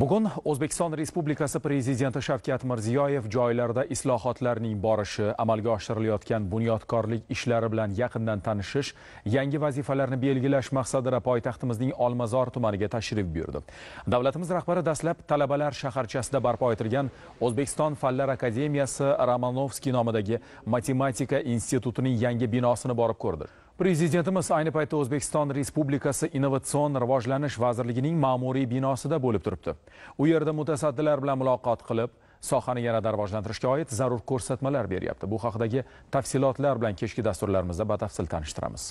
bugun o'zbekiston respublikasi prezidenti shavkat mirziyoyev joylarda islohotlarning borishi amalga oshirilayotgan bunyodkorlik ishlari bilan yaqindan tanishish yangi vazifalarni belgilash maqsadida poytaxtimizning olmazor tumaniga tashrif buyurdi davlatimiz rahbari dastlab talabalar shaharchasida barpo etilgan o'zbekiston fanlar akademiyasi romanovskiy nomidagi matematika institutining yangi binosini borib ko'rdi Prezidentimiz ayni paytda O'zbekiston Respublikasi Innovatsion rivojlanish vazirligining ma'muriy binosida bo'lib turibdi. U yerda mutasaddilar bilan muloqot qilib, sohani yanada rivojlantirishga oid zarur ko'rsatmalar beryapti. Bu haqidagi tafsilotlar bilan kechki dasturlarimizda batafsil tanishtiramiz.